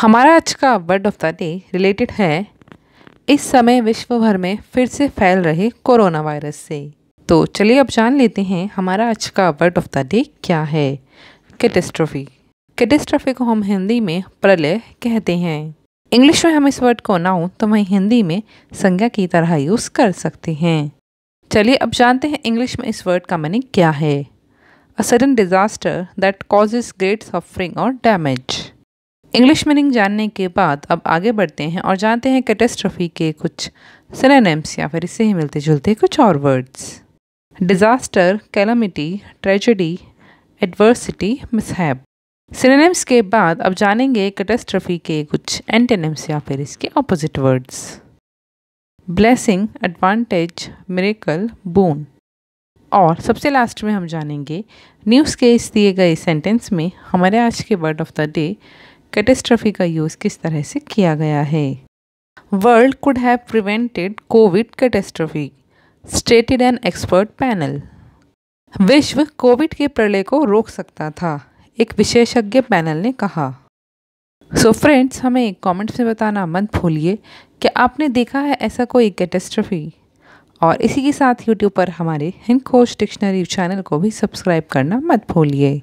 हमारा आज का word of the day related है इस समय विश्व भर में फिर से फैल रहे कोरोना वायरस से तो चलिए अब जान लेते हैं हमारा आज का वर्ड ऑफ द डे क्या है कैटेस्ट्रोफी कैटेस्ट्रोफी को हम हिंदी में प्रलय कहते हैं इंग्लिश में हम इस वर्ड को नाउन तो वहीं हिंदी में संज्ञा की तरह यूज़ कर सकते हैं चलिए अब जानते हैं इंग्लिश में इस वर्ड का मीनिंग क्या है a sudden disaster that causes great suffering और डैमेज इंग्लिश मीनिंग जानने के बाद अब आगे बढ़ते हैं और जानते हैं कैटेस्ट्रफी के कुछ सिनेम्स या फिर इससे ही मिलते जुलते कुछ और words disaster calamity tragedy adversity mishap synonyms के बाद अब जानेंगे कैटेस्ट्रफी के कुछ एंटेनिम्स या फिर इसके opposite words blessing advantage miracle boon और सबसे लास्ट में हम जानेंगे न्यूज़ के इस दिए गए सेंटेंस में हमारे आज के word of the day catastrophe का यूज़ किस तरह से किया गया है world could have prevented Covid catastrophe stated an expert panel विश्व कोविड के प्रलय को रोक सकता था एक विशेषज्ञ पैनल ने कहा सो so फ्रेंड्स हमें एक कमेंट्स में बताना मत भूलिए कि आपने देखा है ऐसा कोई कैटेस्ट्रफी और इसी के साथ यूट्यूब पर हमारे हिंद कोच डिक्शनरी चैनल को भी सब्सक्राइब करना मत भूलिए